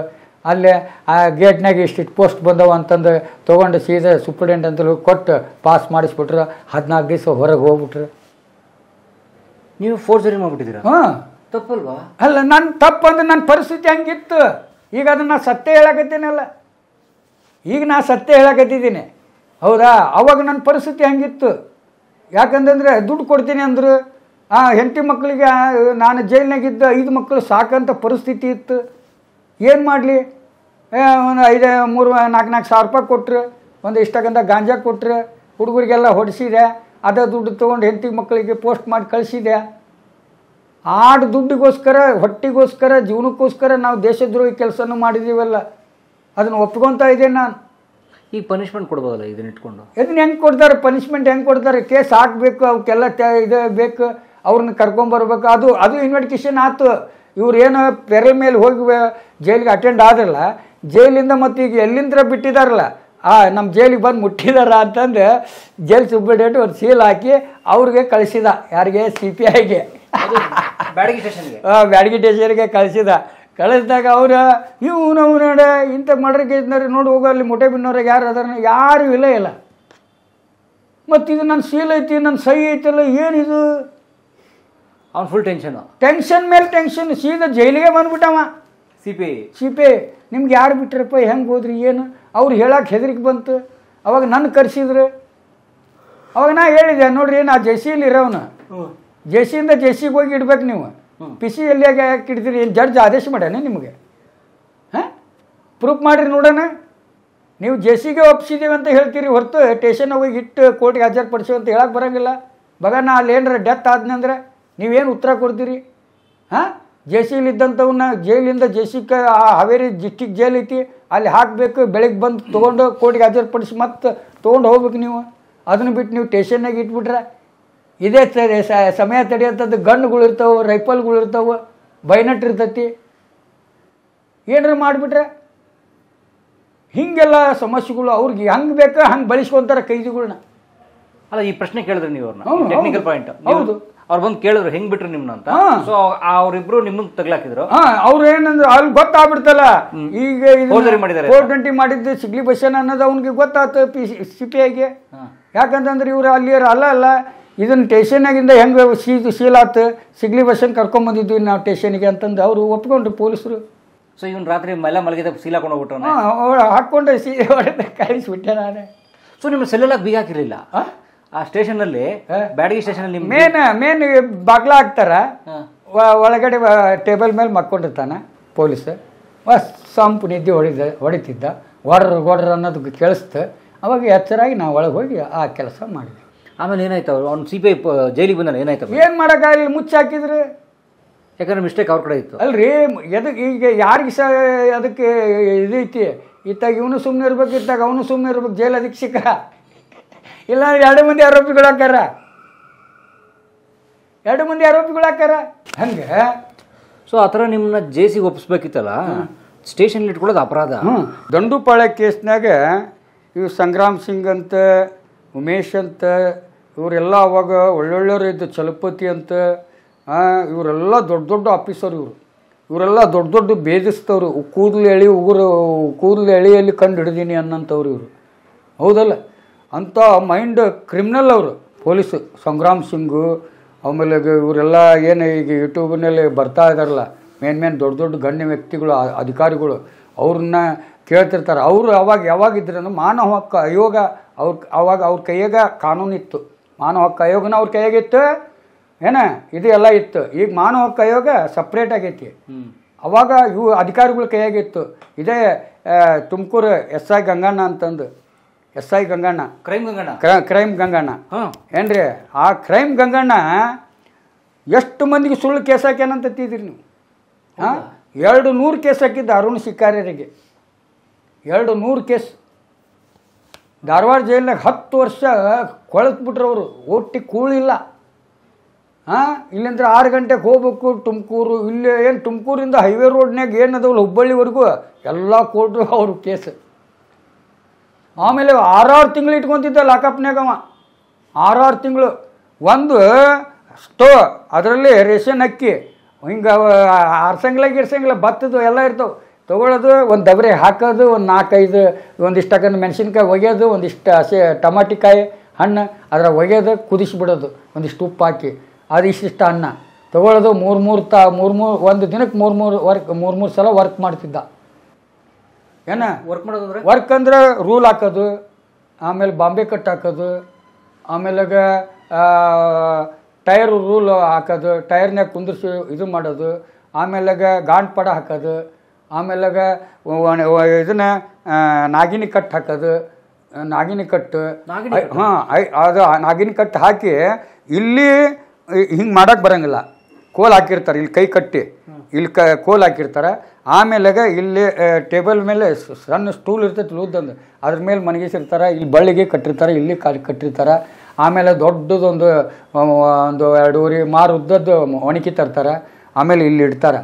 ಅಲ್ಲೇ ಆ ಗೇಟ್ನಾಗ ಇಷ್ಟಿಷ್ಟು ಪೋಸ್ಟ್ ಬಂದವ ಅಂತಂದು ತೊಗೊಂಡು ಸೀದಾ ಸುಪ್ರಿಡೆಂಟ್ ಅಂತಲೂ ಕೊಟ್ಟು ಪಾಸ್ ಮಾಡಿಸ್ಬಿಟ್ರು ಹದಿನಾಲ್ಕು ದಿವಸ ಹೊರಗೆ ಹೋಗ್ಬಿಟ್ರು ನೀವು ಫೋರ್ಜರಿ ಮಾಡ್ಬಿಟ್ಟಿದ್ದೀರಾ ಹಾಂ ತಪ್ಪಲ್ವಾ ಅಲ್ಲ ನನ್ನ ತಪ್ಪು ಅಂದ್ರೆ ನನ್ನ ಪರಿಸ್ಥಿತಿ ಹಂಗಿತ್ತು ಈಗ ಅದನ್ನು ನಾನು ಸತ್ಯ ಹೇಳಕತ್ತೀನಲ್ಲ ಈಗ ನಾನು ಸತ್ಯ ಹೇಳಕತ್ತಿದ್ದೀನಿ ಹೌದಾ ಅವಾಗ ನನ್ನ ಪರಿಸ್ಥಿತಿ ಹೇಗಿತ್ತು ಯಾಕಂತಂದರೆ ದುಡ್ಡು ಕೊಡ್ತೀನಿ ಅಂದರು ಆ ಹೆಂಡತಿ ಮಕ್ಕಳಿಗೆ ನಾನು ಜೈಲ್ನಾಗಿದ್ದ ಐದು ಮಕ್ಕಳು ಸಾಕಂತ ಪರಿಸ್ಥಿತಿ ಇತ್ತು ಏನು ಮಾಡಲಿ ಒಂದು ಐದು ಮೂರು ನಾಲ್ಕು ನಾಲ್ಕು ಸಾವಿರ ರೂಪಾಯಿ ಕೊಟ್ಟರು ಒಂದು ಇಷ್ಟಕ್ಕಂತ ಗಾಂಜಾ ಕೊಟ್ಟರು ಹುಡುಗರಿಗೆಲ್ಲ ಹೊಡಿಸಿದೆ ಅದೇ ದುಡ್ಡು ತೊಗೊಂಡು ಹೆಂಡತಿ ಮಕ್ಕಳಿಗೆ ಪೋಸ್ಟ್ ಮಾಡಿ ಕಳಿಸಿದೆ ಆಡು ದುಡ್ಡಿಗೋಸ್ಕರ ಹೊಟ್ಟಿಗೋಸ್ಕರ ಜೀವನಕ್ಕೋಸ್ಕರ ನಾವು ದೇಶದ್ರೋಹಿ ಕೆಲಸನೂ ಮಾಡಿದ್ದೀವಲ್ಲ ಅದನ್ನು ಒಪ್ಕೊತಾ ಇದ್ದೇನೆ ನಾನು ಈಗ ಪನಿಷ್ಮೆಂಟ್ ಕೊಡ್ಬೋದಲ್ಲ ಇದನ್ನ ಇಟ್ಕೊಂಡು ಇದನ್ನ ಹೆಂಗೆ ಕೊಡ್ತಾರೆ ಪನಿಷ್ಮೆಂಟ್ ಹೆಂಗೆ ಕೊಡ್ತಾರೆ ಕೇಸ್ ಹಾಕಬೇಕು ಅವಕ್ಕೆಲ್ಲ ಇದು ಬೇಕು ಅವ್ರನ್ನ ಕರ್ಕೊಂಬರ್ಬೇಕು ಅದು ಅದು ಇನ್ವೆಸ್ಟಿಗೇಷನ್ ಆಯ್ತು ಇವ್ರು ಏನೋ ಪೆರೆ ಮೇಲೆ ಹೋಗಿ ಜೈಲಿಗೆ ಅಟೆಂಡ್ ಆದ್ರಲ್ಲ ಜೈಲಿಂದ ಮತ್ತು ಈಗ ಎಲ್ಲಿಂದ ಬಿಟ್ಟಿದಾರಲ್ಲ ಆ ನಮ್ಮ ಜೈಲಿಗೆ ಬಂದು ಮುಟ್ಟಿದಾರ ಅಂತಂದು ಜೈಲ್ ಸುಬ್ಬಿಡೇಟ್ ಒಂದು ಸೀಲ್ ಹಾಕಿ ಅವ್ರಿಗೆ ಕಳಿಸಿದ ಯಾರಿಗೆ ಸಿ ಪಿ ಐಗೆ ಬ್ಯಾಡಗಿ ಸ್ಟೇಷನ್ಗೆ ಬ್ಯಾಡಗಿ ಸ್ಟೇಷನ್ಗೆ ಕಳಿಸಿದ ಕಳಿಸಿದಾಗ ಅವ್ರ ಇವು ನಾವು ನೋಡ ಇಂಥ ಮಾಡ್ರಕ್ಕೆ ನೋಡಿ ಹೋಗೋ ಅಲ್ಲಿ ಮೊಟ್ಟೆ ಬಿನ್ನೋರಿಗೆ ಯಾರು ಅದರ ಯಾರೂ ಇಲ್ಲ ಇಲ್ಲ ಮತ್ತು ಇದು ನನ್ನ ಸೀಲ್ ಐತಿ ನನ್ನ ಸೈ ಐತಿಲ್ಲ ಏನಿದು ಅವ್ನು ಫುಲ್ ಟೆನ್ಷನ್ ಟೆನ್ಷನ್ ಮೇಲೆ ಟೆನ್ಷನ್ ಸೀದ ಜೈಲಿಗೆ ಬಂದ್ಬಿಟ್ಟವ ಸಿ ಸಿಪಿ ಸಿ ನಿಮ್ಗೆ ಯಾರು ಬಿಟ್ರಪ್ಪ ಹೆಂಗೆ ಹೋದ್ರಿ ಏನು ಅವ್ರು ಹೇಳಕ್ಕೆ ಹೆದರಿಕೆ ಬಂತು ಅವಾಗ ನನ್ನ ಕರೆಸಿದ್ರು ಅವಾಗ ನಾ ಹೇಳಿದೆ ನೋಡ್ರಿ ನಾ ಜೆಸಿಯಲ್ಲಿ ಇರೋವನು ಜೆಸಿಯಿಂದ ಜೆಸಿಗೆ ಹೋಗಿ ಇಡ್ಬೇಕು ನೀವು ಪಿ ಸಿ ಎಲ್ಲಿ ಯಾಕೆ ಹಿಡಿದಿರಿ ಏನು ಜಡ್ಜ್ ಆದೇಶ ಮಾಡ್ಯಾನೆ ನಿಮಗೆ ಹಾಂ ಪ್ರೂಫ್ ಮಾಡಿರಿ ನೋಡೋಣ ನೀವು ಜೆ ಸಿಗೆ ಒಪ್ಸಿದ್ದೀವಿ ಅಂತ ಹೇಳ್ತೀರಿ ಹೊರತು ಟೇಷನ್ ಹೋಗಿ ಇಟ್ಟು ಕೋರ್ಟ್ಗೆ ಹಾಜರುಪಡಿಸಿ ಅಂತ ಹೇಳಕ್ಕೆ ಬರೋಂಗಿಲ್ಲ ನಾ ಅಲ್ಲಿ ಏನರ ಡೆತ್ ಆದ್ನಂದ್ರೆ ನೀವೇನು ಉತ್ತರ ಕೊಡ್ತೀರಿ ಹಾಂ ಜೆ ಇದ್ದಂಥವ್ನ ಜೈಲಿಂದ ಜೆ ಸಿ ಕ ಹಾವೇರಿ ಡಿಸ್ಟಿಕ್ ಜೈಲ್ ಐತಿ ಅಲ್ಲಿ ಹಾಕಬೇಕು ಬೆಳಗ್ಗೆ ಬಂದು ತೊಗೊಂಡು ಕೋರ್ಟ್ಗೆ ಪಡಿಸಿ ಮತ್ತೆ ತೊಗೊಂಡು ಹೋಗ್ಬೇಕು ನೀವು ಅದನ್ನು ಬಿಟ್ಟು ನೀವು ಟೇಷನ್ನಾಗಿ ಇಟ್ಬಿಟ್ರೆ ಇದೇ ಸರಿ ಸಮಯ ಇರ್ತಾವೆ ರೈಫಲ್ಗಳು ಇರ್ತಾವೆ ಬೈನಟ್ ಇರ್ತೈತಿ ಏನಾರು ಮಾಡಿಬಿಟ್ರೆ ಹಿಂಗೆಲ್ಲ ಸಮಸ್ಯೆಗಳು ಅವ್ರಿಗೆ ಹಂಗೆ ಬೇಕಾ ಹಂಗೆ ಬಳಸ್ಕೊಂತಾರೆ ಕೈದಿಗಳನ್ನ ಅಲ್ಲ ಈ ಪ್ರಶ್ನೆ ಕೇಳಿದ್ರೆ ನೀವು ಅವ್ರನ್ನ ಟೆಕ್ನಿಕಲ್ ಪಾಯಿಂಟ್ ಹೌದು ಅವ್ರು ಬಂದು ಕೇಳಿದ್ರು ಹೆಂಗ್ ಬಿಟ್ರಿ ನಿಮ್ನ ಅಂತ ಸೊ ಅವ್ರಿಬ್ರು ನಿಮ್ಗೆ ತಗ್ಲಾಕಿದ್ರು ಅವ್ರು ಏನಂದ್ರೆ ಅಲ್ಲಿ ಗೊತ್ತಾಗ್ಬಿಡ್ತಲ್ಲ ಈಗ ಫೋರ್ ಟ್ವೆಂಟಿ ಮಾಡಿದ್ದು ಸಿಗ್ಲಿ ಬಸ್ಸೇನ ಅನ್ನೋದು ಅವ್ನಿಗೆ ಗೊತ್ತಾಯ್ತು ಪಿ ಸಿ ಪಿ ಐಗೆ ಯಾಕಂತಂದ್ರೆ ಇವರು ಅಲ್ಲಿ ಅಲ್ಲ ಅಲ್ಲ ಇದನ್ನು ಟೇಷನ್ನಾಗಿಂದ ಹೆಂಗೆ ಸೀದು ಸೀಲಾತು ಸಿಗ್ಲಿ ಬಸ್ಸಂಗೆ ಕರ್ಕೊಂಬಂದಿದ್ವಿ ನಾವು ಟೇಷನಿಗೆ ಅಂತಂದು ಅವರು ಒಪ್ಕೊಂಡ್ರು ಪೊಲೀಸರು ಸೊ ಇವನು ರಾತ್ರಿ ಮೆಲ್ಲ ಮಲಗಿದ ಸೀಲ್ ಹಾಕೊಂಡು ಹೋಗ್ಬಿಟ್ರು ಹಾಕ್ಕೊಂಡೆ ಸೀ ಕಳಿಸ್ಬಿಟ್ಟೆ ನಾನೇ ಸೊ ನಿಮ್ಮ ಸೆಲ್ಲೆಲ್ಲ ಬೀಗ ಹಾಕಿರಲಿಲ್ಲ ಆ ಸ್ಟೇಷನಲ್ಲಿ ಬ್ಯಾಡಗಿ ಸ್ಟೇಷನಲ್ಲಿ ನಿಮ್ಮ ಮೇನ್ ಮೇನ್ ಬಾಗ್ಲ ಹಾಕ್ತಾರ ಒಳಗಡೆ ಟೇಬಲ್ ಮೇಲೆ ಮಕ್ಕೊಂಡಿರ್ತಾನೆ ಪೊಲೀಸ್ ಸಂಪು ನಿದ್ದೆ ಹೊಡಿದ ಹೊಡಿತಿದ್ದ ಒಡ್ರ ಗೊಡ್ರ ಅನ್ನೋದು ಕೇಳಿಸ್ತು ಅವಾಗ ಎಚ್ಚರಾಗಿ ನಾವು ಒಳಗೆ ಹೋಗಿ ಆ ಕೆಲಸ ಮಾಡಿದೆ ಆಮೇಲೆ ಏನಾಯ್ತು ಅವ್ರು ಅವ್ನು ಸಿ ಬಿ ಐ ಜೈಲಿಗೆ ಬಂದಲ್ಲ ಏನಾಯ್ತು ಏನು ಮುಚ್ಚಿ ಮುಚ್ಚಾಕಿದ್ರೆ ಯಾಕಂದ್ರೆ ಮಿಸ್ಟೇಕ್ ಅವ್ರ ಕಡೆ ಇತ್ತು ಅಲ್ರಿ ಎದಕ್ಕೆ ಈಗ ಯಾರಿಗೆ ಸಹ ಅದಕ್ಕೆ ಇದೈತಿ ಇತ್ತಾಗ ಇವನು ಸುಮ್ಮನೆ ಇರ್ಬೇಕು ಇತ್ತಾಗ ಅವನು ಸುಮ್ಮನೆ ಇರ್ಬೇಕು ಜೈಲು ಅದಕ್ಕೆ ಸಿಕ್ಕ ಇಲ್ಲ ಎರಡು ಮಂದಿ ಆರೋಪಿಗಳು ಹಾಕ್ಯಾರ ಎರಡು ಮಂದಿ ಆರೋಪಿಗಳು ಹಾಕ್ಯಾರ ಹಂಗೆ ಸೊ ಆ ಥರ ನಿಮ್ಮನ್ನ ಜೇಸಿಗೆ ಒಪ್ಪಿಸ್ಬೇಕಿತ್ತಲ್ಲ ಸ್ಟೇಷನ್ ಇಟ್ಕೊಳ್ಳೋದು ಅಪರಾಧ ದಂಡುಪಾಳ್ಯ ಕೇಸ್ನಾಗ ಇವು ಸಂಗ್ರಾಮ್ ಸಿಂಗ್ ಅಂತ ಉಮೇಶ್ ಅಂತ ಇವರೆಲ್ಲ ಅವಾಗ ಒಳ್ಳೊಳ್ಳೆಯವರು ಇದ್ದ ಚಲಪತಿ ಅಂತ ಇವರೆಲ್ಲ ದೊಡ್ಡ ದೊಡ್ಡ ಆಫೀಸರ್ ಇವರು ಇವರೆಲ್ಲ ದೊಡ್ಡ ದೊಡ್ಡ ಭೇದಿಸ್ತವ್ರು ಕೂದಲು ಎಳಿ ಉಗುರು ಕೂದಲು ಎಳೆಯಲ್ಲಿ ಕಂಡು ಹಿಡಿದೀನಿ ಅನ್ನಂಥವ್ರು ಇವರು ಹೌದಲ್ಲ ಅಂಥ ಮೈಂಡ್ ಕ್ರಿಮಿನಲ್ ಅವರು ಪೊಲೀಸು ಸಂಗ್ರಾಮ್ ಸಿಂಗು ಆಮೇಲೆ ಇವರೆಲ್ಲ ಏನು ಈಗ ಯೂಟ್ಯೂಬ್ನಲ್ಲಿ ಬರ್ತಾ ಇದ್ದಾರಲ್ಲ ಮೇನ್ ಮೇನ್ ದೊಡ್ಡ ದೊಡ್ಡ ಗಣ್ಯ ವ್ಯಕ್ತಿಗಳು ಅಧಿಕಾರಿಗಳು ಅವ್ರನ್ನ ಕೇಳ್ತಿರ್ತಾರೆ ಅವರು ಅವಾಗ ಯಾವಾಗಿದ್ರೂ ಮಾನವ ಹಕ್ಕ ಆಯೋಗ ಅವ್ರ ಅವಾಗ ಅವ್ರ ಕೈಯಾಗ ಕಾನೂನಿತ್ತು ಮಾನವ ಹಕ್ಕು ಆಯೋಗನ ಅವ್ರ ಕೈಯಾಗಿತ್ತು ಏನ ಇದು ಎಲ್ಲ ಇತ್ತು ಈಗ ಮಾನವ ಹಕ್ಕು ಆಯೋಗ ಸಪ್ರೇಟ್ ಆಗೈತಿ ಅವಾಗ ಇವು ಅಧಿಕಾರಿಗಳ ಕೈಯಾಗಿತ್ತು ಇದೇ ತುಮಕೂರು ಎಸ್ ಐ ಗಂಗಣ್ಣ ಅಂತಂದು S I Ganganna crime Ganganna ಕ್ರ ಕ್ರೈಮ್ ಗಂಗಣ್ಣ ಏನ್ರಿ ಆ ಕ್ರೈಮ್ ಗಂಗಣ್ಣ ಎಷ್ಟು ಮಂದಿಗೆ ಸುಳ್ಳು ಕೇಸ್ ಹಾಕ್ಯಾನಂತಿದ್ರಿ ನೀವು ಹಾಂ ಎರಡು ನೂರು ಕೇಸ್ ಹಾಕಿದ್ದ ಅರುಣ್ ಶಿಕಾರ್ಯರಿಗೆ ಎರಡು ನೂರು ಕೇಸ್ ಧಾರವಾಡ ಜೈಲಿನಾಗ ಹತ್ತು ವರ್ಷ ಅವರು ಒಟ್ಟಿ ಕೂಳಿಲ್ಲ ಹಾಂ ಇಲ್ಲಂದ್ರೆ ಆರು ಗಂಟೆಗೆ ಹೋಗ್ಬೇಕು ತುಮಕೂರು ಇಲ್ಲಿ ಏನು ತುಮಕೂರಿಂದ ಹೈವೇ ರೋಡ್ನಾಗ ಏನದವಲ್ಲ ಹುಬ್ಬಳ್ಳಿವರೆಗೂ ಎಲ್ಲ ಕೋರ್ಟು ಅವ್ರ ಕೇಸ್ ಆಮೇಲೆ ಆರಾರು ತಿಂಗಳು ಇಟ್ಕೊತಿದ್ದ ಲಾಕಪ್ನಾಗವ ಆರಾರು ತಿಂಗಳು ಒಂದು ಸ್ಟೋ ಅದರಲ್ಲಿ ರೇಷನ್ ಅಕ್ಕಿ ಹಿಂಗೆ ಆರ್ಸಂಗಿಲ್ಲ ಇರ್ಸಂಗಿಲ್ಲ ಭತ್ತದ್ದು ಎಲ್ಲ ಇರ್ತವೆ ತೊಗೊಳ್ಳೋದು ಒಂದು ದಬರೆ ಹಾಕೋದು ಒಂದು ನಾಲ್ಕೈದು ಒಂದಿಷ್ಟಕ್ಕಂದು ಮೆಣಸಿನ್ಕಾಯಿ ಒಗೆಯೋದು ಒಂದಿಷ್ಟು ಹಸಿ ಟಮಾಟಿಕಾಯಿ ಹಣ್ಣು ಅದರ ಒಗೆಯೋದು ಕುದಿಸಿಬಿಡೋದು ಒಂದಿಷ್ಟು ಉಪ್ಪು ಹಾಕಿ ಅದು ಇಷ್ಟಿಷ್ಟು ಅನ್ನ ತೊಗೊಳ್ಳೋದು ಮೂರು ಮೂರು ತ ಮೂರು ಮೂರು ಒಂದು ದಿನಕ್ಕೆ ಮೂರು ಮೂರು ವರ್ಕ್ ಮೂರು ಮೂರು ಸಲ ವರ್ಕ್ ಮಾಡ್ತಿದ್ದ ಏನ ವರ್ಕ್ ಮಾಡೋದಂದ್ರೆ ವರ್ಕ್ ಅಂದರೆ ರೂಲ್ ಹಾಕೋದು ಆಮೇಲೆ ಬಾಂಬೆ ಕಟ್ ಹಾಕೋದು ಆಮೇಲೆ ಟೈರ್ ರೂಲ್ ಹಾಕೋದು ಟೈರ್ನಾಗ ಕುಂದಿರ್ಸಿ ಇದು ಮಾಡೋದು ಆಮೇಲೆ ಗಾಂಡ್ ಪಡ ಹಾಕೋದು ಆಮೇಲಾಗ ಇದನ್ನ ನಾಗಿನಿ ಕಟ್ಟು ಹಾಕೋದು ನಾಗಿನಿ ಕಟ್ಟು ಹಾಂ ಅದು ನಾಗಿನಿ ಕಟ್ಟು ಹಾಕಿ ಇಲ್ಲಿ ಹಿಂಗೆ ಮಾಡೋಕ್ಕೆ ಬರೋಂಗಿಲ್ಲ ಕೋಲ್ ಹಾಕಿರ್ತಾರೆ ಇಲ್ಲಿ ಕೈ ಕಟ್ಟಿ ಇಲ್ಲಿ ಕ ಕೋಲ್ ಹಾಕಿರ್ತಾರೆ ಆಮೇಲಾಗ ಇಲ್ಲಿ ಟೇಬಲ್ ಮೇಲೆ ಸಣ್ಣ ಸ್ಟೂಲ್ ಇರ್ತೈತಿ ಲೂದ್ದಂದು ಅದ್ರ ಮೇಲೆ ಮನಗಿಸಿರ್ತಾರೆ ಇಲ್ಲಿ ಬಳ್ಳಿಗೆ ಕಟ್ಟಿರ್ತಾರೆ ಇಲ್ಲಿ ಕಾಲು ಕಟ್ಟಿರ್ತಾರೆ ಆಮೇಲೆ ದೊಡ್ಡದೊಂದು ಒಂದು ಎರಡೂವರೆ ಮಾರು ಉದ್ದದ್ದು ಒಣಕಿ ತರ್ತಾರೆ ಆಮೇಲೆ ಇಲ್ಲಿ ಇಡ್ತಾರೆ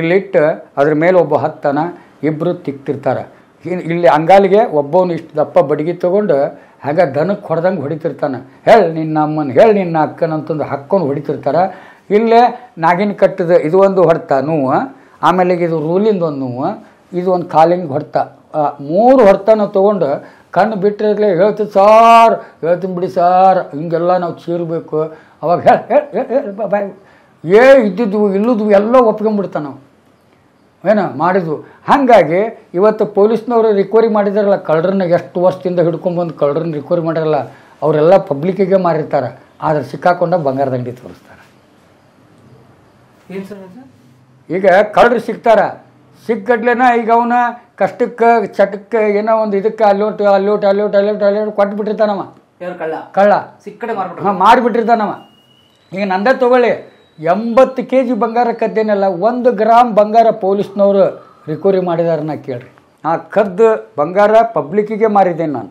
ಇಲ್ಲಿಟ್ಟು ಅದ್ರ ಮೇಲೆ ಒಬ್ಬ ಹತ್ತನ ಇಬ್ಬರು ತಿಕ್ತಿರ್ತಾರೆ ಇಲ್ಲಿ ಅಂಗಾಲಿಗೆ ಒಬ್ಬವನು ಇಷ್ಟು ದಪ್ಪ ಬಡಿಗೆ ತೊಗೊಂಡು ಹಾಗೆ ದನಕ್ಕೆ ಹೊಡೆದಂಗೆ ಹೊಡಿತಿರ್ತಾನೆ ಹೇಳಿ ನಿನ್ನ ಅಮ್ಮನ ಹೇಳಿ ನಿನ್ನ ಅಕ್ಕನ ಅಂತಂದು ಹಾಕ್ಕೊಂಡು ಹೊಡಿತಿರ್ತಾರೆ ಇಲ್ಲೇ ನಾಗಿನ ಕಟ್ಟದ ಇದು ಒಂದು ಹೊಡೆತ ನೋವು ಆಮೇಲೆ ಇದು ರೂಲಿಂದ ಒಂದು ನೋವು ಇದು ಒಂದು ಕಾಲಿಂಗ್ ಹೊಡೆತ ಮೂರು ಹೊಡೆತನ ತೊಗೊಂಡು ಕಣ್ಣು ಬಿಟ್ಟಿರಲೇ ಹೇಳ್ತೀನಿ ಸಾರ್ ಹೇಳ್ತೀನಿ ಬಿಡಿ ಸಾರ್ ಹಿಂಗೆಲ್ಲ ನಾವು ಚೀರಬೇಕು ಅವಾಗ ಹೇಳಿ ಹೇಳಿ ಹೇಳಿ ಬಾಯ್ ಏ ಇದ್ದಿದ್ವು ಇಲ್ಲದ್ವು ಎಲ್ಲ ಒಪ್ಕೊಂಡ್ಬಿಡ್ತಾನೆ ನಾವು ಏನೋ ಮಾಡಿದ್ವು ಹಾಗಾಗಿ ಇವತ್ತು ಪೊಲೀಸ್ನವರು ರಿಕ್ವರಿ ಮಾಡಿದಾರಲ್ಲ ಕಳ್ಳರನ್ನ ಎಷ್ಟು ವರ್ಷದಿಂದ ಹಿಡ್ಕೊಂಡ್ಬಂದು ಕಳ್ಳರನ್ನ ರಿಕ್ವರಿ ಮಾಡಿರಲ್ಲ ಅವರೆಲ್ಲ ಪಬ್ಲಿಕ್ಕಿಗೆ ಮಾರಿರ್ತಾರೆ ಆದರೆ ಸಿಕ್ಕಾಕೊಂಡ ಬಂಗಾರದ ಅಂಗಡಿ ತೋರಿಸ್ತಾರೆ ಈಗ ಕಳ್ಳರು ಸಿಗ್ತಾರೆ ಸಿಕ್ಕಟ್ಲೇನ ಈಗ ಅವನ ಕಷ್ಟಕ್ಕೆ ಚಟಕ್ಕೆ ಏನೋ ಒಂದು ಇದಕ್ಕೆ ಅಲ್ಲೋಟು ಅಲ್ಲೋಟು ಅಲ್ಲೋಟು ಅಲ್ಲೋಟು ಅಲ್ಲೋಟು ಕೊಟ್ಟು ಕಳ್ಳ ಕಳ್ಳ ಸಿಕ್ಕಡೆ ಹಾಂ ಮಾಡಿಬಿಟ್ಟಿರ್ತಾನವ ಈಗ ನಂದೇ ತೊಗೊಳ್ಳಿ ಎಂಬತ್ತು ಕೆ ಜಿ ಬಂಗಾರ ಕದ್ದೇನಲ್ಲ ಒಂದು ಗ್ರಾಮ್ ಬಂಗಾರ ಪೊಲೀಸ್ನವರು ರಿಕವರಿ ನಾ ಕೇಳ್ರಿ ಆ ಕದ್ದು ಬಂಗಾರ ಪಬ್ಲಿಕ್ಕಿಗೆ ಮಾರಿದ್ದೀನಿ ನಾನು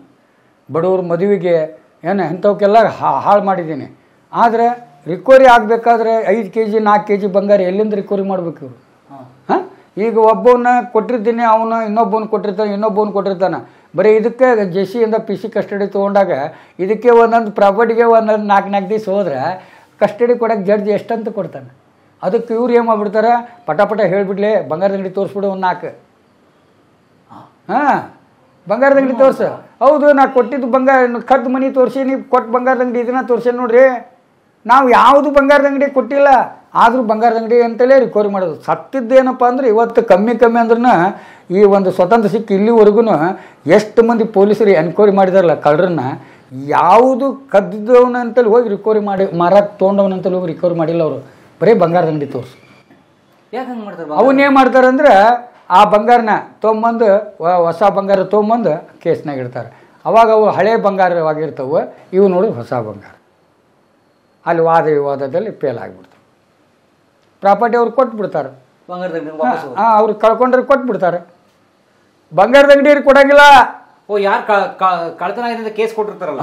ಬಡವ್ರ ಮದುವೆಗೆ ಏನು ಹಾ ಹಾಳು ಮಾಡಿದ್ದೀನಿ ಆದರೆ ರಿಕವರಿ ಆಗಬೇಕಾದ್ರೆ ಐದು ಕೆ ಜಿ ನಾಲ್ಕು ಕೆ ಜಿ ಬಂಗಾರ ಎಲ್ಲಿಂದ ರಿಕವರಿ ಮಾಡಬೇಕು ಇವರು ಹಾಂ ಈಗ ಒಬ್ಬವನ್ನ ಕೊಟ್ಟಿರ್ತೀನಿ ಅವನು ಇನ್ನೊಬ್ಬನ ಕೊಟ್ಟಿರ್ತಾನೆ ಇನ್ನೊಬ್ಬನ ಕೊಟ್ಟಿರ್ತಾನೆ ಬರೀ ಇದಕ್ಕೆ ಜೆ ಸಿಯಿಂದ ಪಿ ಸಿ ಕಸ್ಟಡಿ ತೊಗೊಂಡಾಗ ಇದಕ್ಕೆ ಒಂದೊಂದು ಪ್ರಾಪರ್ಟಿಗೆ ಒಂದೊಂದು ನಾಲ್ಕು ನಾಲ್ಕು ದಿವಸ ಹೋದ್ರೆ ಕಸ್ಟಡಿ ಕೊಡೋಕ್ಕೆ ಜಡ್ಜ್ ಎಷ್ಟಂತ ಕೊಡ್ತಾನೆ ಅದಕ್ಕೆ ಇವ್ರು ಏನು ಮಾಡಿಬಿಡ್ತಾರೆ ಪಟಾಪಟ ಹೇಳಿಬಿಡ್ಲಿ ಬಂಗಾರದ ಅಂಗಡಿ ತೋರಿಸ್ಬಿಡು ಒಂದು ನಾಲ್ಕು ಹಾಂ ಬಂಗಾರದ ಅಂಗಡಿ ತೋರಿಸು ಹೌದು ನಾ ಕೊಟ್ಟಿದ್ದು ಬಂಗಾರ ಕದ್ದು ಮನೆ ತೋರಿಸಿ ನೀವು ಕೊಟ್ಟು ಬಂಗಾರದ ಅಂಗಡಿ ಇದನ್ನ ತೋರಿಸಿ ನೋಡ್ರಿ ನಾವು ಯಾವುದು ಬಂಗಾರದ ಅಂಗಡಿ ಕೊಟ್ಟಿಲ್ಲ ಆದರೂ ಬಂಗಾರದ ಅಂಗಡಿ ಅಂತಲೇ ರಿಕವರಿ ಮಾಡೋದು ಸತ್ತಿದ್ದೇನಪ್ಪ ಅಂದ್ರೆ ಇವತ್ತು ಕಮ್ಮಿ ಕಮ್ಮಿ ಅಂದ್ರೂ ಈ ಒಂದು ಸ್ವತಂತ್ರ ಸಿಕ್ಕಿ ಇಲ್ಲಿವರೆಗೂ ಎಷ್ಟು ಮಂದಿ ಪೊಲೀಸರು ಎನ್ಕ್ವೈರಿ ಮಾಡಿದಾರಲ್ಲ ಕಳ್ಳರನ್ನ ಯಾವುದು ಕದ್ದವನಂತಲ್ಲಿ ಹೋಗಿ ರಿಕವರಿ ಮಾಡಿ ಮಾರಕ್ಕೆ ತೊಗೊಂಡವನಂತಲ್ಲಿ ಹೋಗಿ ರಿಕವರಿ ಮಾಡಿಲ್ಲ ಅವರು ಬರೀ ಬಂಗಾರದ ಅಂಗಡಿ ತೋರಿಸು ಯಾಕೆ ಮಾಡ್ತಾರೆ ಅವನ್ನೇನು ಮಾಡ್ತಾರಂದ್ರೆ ಆ ಬಂಗಾರನ ತೊಗೊಂಬಂದು ಹೊಸ ಬಂಗಾರ ತೊಗೊಂಬಂದು ಕೇಸ್ನಾಗ ಇಡ್ತಾರೆ ಅವಾಗ ಅವು ಹಳೆ ಬಂಗಾರವಾಗಿರ್ತವೆ ಇವು ನೋಡಿ ಹೊಸ ಬಂಗಾರ ಅಲ್ಲಿ ವಾದ ವಿವಾದದಲ್ಲಿ ಫೇಲ್ ಆಗಿಬಿಡ್ತವೆ ಪ್ರಾಪರ್ಟಿ ಅವ್ರು ಕೊಟ್ಬಿಡ್ತಾರೆ ಬಂಗಾರದ ಹಾಂ ಅವ್ರು ಕಳ್ಕೊಂಡ್ರೆ ಬಿಡ್ತಾರೆ ಬಂಗಾರದ ಅಂಗಡಿಯವ್ರಿಗೆ ಕೊಡೋಂಗಿಲ್ಲ ಓ ಯಾರು ಕಳತನ ಆಗಿದೆ ಕೇಸ್ ಕೊಟ್ಟಿರ್ತಾರಲ್ಲ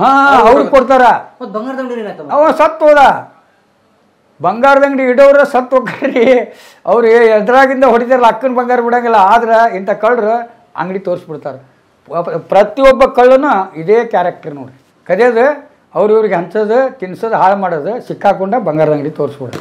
ಅವ್ರು ಕೊಡ್ತಾರ ಮತ್ತೆ ಬಂಗಾರದ ಅಂಗಡಿ ಏನಾಯ್ತು ಅವ ಸತ್ತು ಹೋದ ಬಂಗಾರದ ಅಂಗಡಿ ಇಡೋರ ಸತ್ ಹೋಗ್ರಿ ಅವ್ರು ಎದ್ರಾಗಿಂದ ಹೊಡಿತಾರಲ್ಲ ಅಕ್ಕನ ಬಂಗಾರ ಬಿಡಂಗಿಲ್ಲ ಆದ್ರೆ ಇಂಥ ಕಳ್ಳರು ಅಂಗಡಿ ತೋರಿಸ್ಬಿಡ್ತಾರೆ ಪ್ರತಿಯೊಬ್ಬ ಕಳ್ಳನ ಇದೇ ಕ್ಯಾರೆಕ್ಟರ್ ನೋಡಿ ಕದಿಯೋದು ಅವ್ರ ಇವ್ರಿಗೆ ಹಂಚೋದು ತಿನ್ಸೋದು ಹಾಳು ಮಾಡೋದು ಸಿಕ್ಕಾಕೊಂಡ ಬಂಗಾರದ ಅಂಗಡಿ ತೋರಿಸ್ಬಿಡ್ರಿ